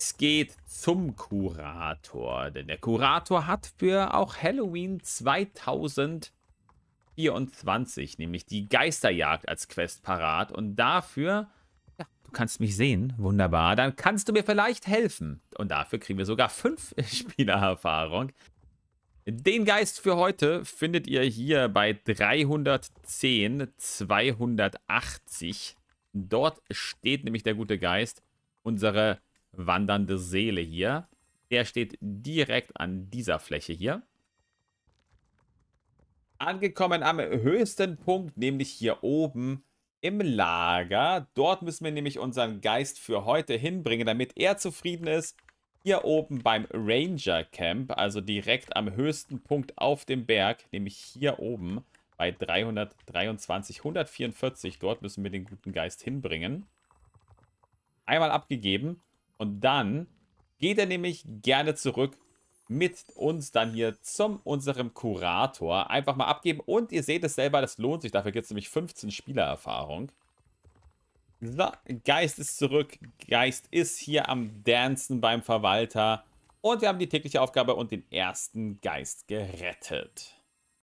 Es geht zum Kurator, denn der Kurator hat für auch Halloween 2024, nämlich die Geisterjagd als Quest parat und dafür, ja, du kannst mich sehen, wunderbar, dann kannst du mir vielleicht helfen. Und dafür kriegen wir sogar fünf Spielererfahrung. Den Geist für heute findet ihr hier bei 310, 280. Dort steht nämlich der gute Geist, unsere wandernde Seele hier. Der steht direkt an dieser Fläche hier. Angekommen am höchsten Punkt, nämlich hier oben im Lager. Dort müssen wir nämlich unseren Geist für heute hinbringen, damit er zufrieden ist. Hier oben beim Ranger Camp, also direkt am höchsten Punkt auf dem Berg, nämlich hier oben bei 323, 144. Dort müssen wir den guten Geist hinbringen. Einmal abgegeben. Und dann geht er nämlich gerne zurück mit uns dann hier zum unserem Kurator. Einfach mal abgeben. Und ihr seht es selber, das lohnt sich. Dafür gibt es nämlich 15 Spielererfahrung. So, Geist ist zurück. Geist ist hier am Dancen beim Verwalter. Und wir haben die tägliche Aufgabe und den ersten Geist gerettet.